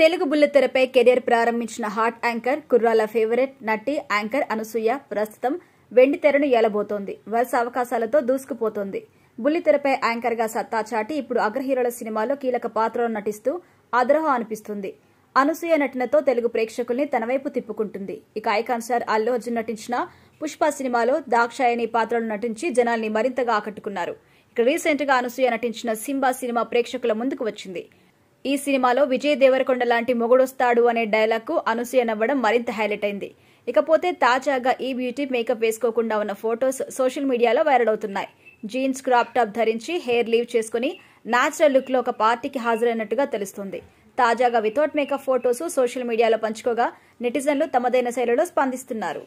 తెలుగు బుల్లితెరపై కెరీర్ ప్రారంభించిన hot anchor కుర్రాల ఫేవరెట్ నటి యాంకర్ అనసూయ ప్రస్తుతం వెండి తెరను ఏలబోతోంది వరుస అవకాశాలతో దూసుకుపోతోంది బుల్లితెరపై యాంకర్గా సత్తా చాటి ఇప్పుడు అగ్రహీరోల సినిమాలో కీలక పాత్రలో నటిస్తూ ఆదరహ అనిపిస్తుంది అనసూయ నటనతో తెలుగు ప్రేక్షకుల్ని తనవైపు తిప్పుకుంటుంది ఇక ఐకాన్ స్టార్ అల్లు అర్జున్ నటించిన పుష్ప సినిమాలో దాక్షాయణి పాత్రలు నటించి జనాల్ని మరింతగా ఆకట్టుకున్నారు ఇక రీసెంట్గా అనసూయ నటించిన సింబా సినిమా ప్రేక్షకుల ముందుకు వచ్చింది ఈ సినిమాలో విజయ్ దేవరకొండ లాంటి మొగుడొస్తాడు అనే డైలాగ్ అనసూయ నవ్వడం మరింత హైలైట్ అయింది ఇకపోతే తాజాగా ఈ బ్యూటీ మేకప్ వేసుకోకుండా ఉన్న ఫొటోస్ సోషల్ మీడియాలో వైరల్ అవుతున్నాయి జీన్స్ క్రాప్ టాప్ ధరించి హెయిర్ లీవ్ చేసుకుని లుక్ లుక్లో ఒక పార్టీకి హాజరైనట్టుగా తెలుస్తుంది తాజాగా వితౌట్ మేకప్ ఫొటోస్ సోషల్ మీడియాలో పంచుకోగా నెటిజన్లు తమదైన శైలిలో స్పందిస్తున్నారు